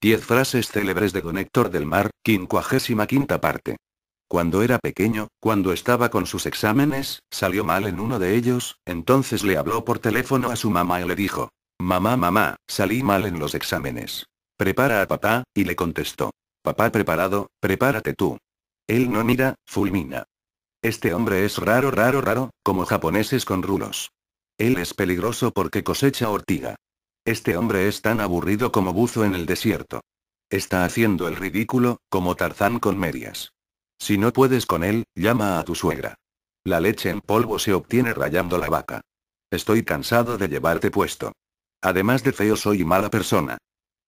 10 frases célebres de Don Héctor del Mar, 55 parte. Cuando era pequeño, cuando estaba con sus exámenes, salió mal en uno de ellos, entonces le habló por teléfono a su mamá y le dijo, Mamá, mamá, salí mal en los exámenes. Prepara a papá, y le contestó, Papá preparado, prepárate tú. Él no mira, fulmina. Este hombre es raro, raro, raro, como japoneses con rulos. Él es peligroso porque cosecha ortiga. Este hombre es tan aburrido como buzo en el desierto. Está haciendo el ridículo, como Tarzán con medias. Si no puedes con él, llama a tu suegra. La leche en polvo se obtiene rayando la vaca. Estoy cansado de llevarte puesto. Además de feo soy mala persona.